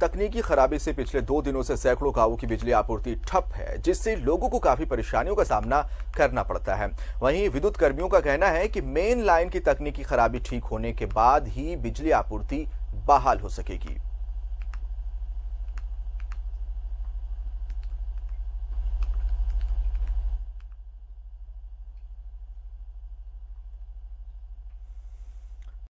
तकनीकी खराबी से पिछले दो दिनों से सैकड़ों गांवों की बिजली आपूर्ति ठप है जिससे लोगों को काफी परेशानियों का सामना करना पड़ता है वहीं विद्युत कर्मियों का कहना है कि मेन लाइन की तकनीकी खराबी ठीक होने के बाद ही बिजली आपूर्ति बहाल हो सकेगी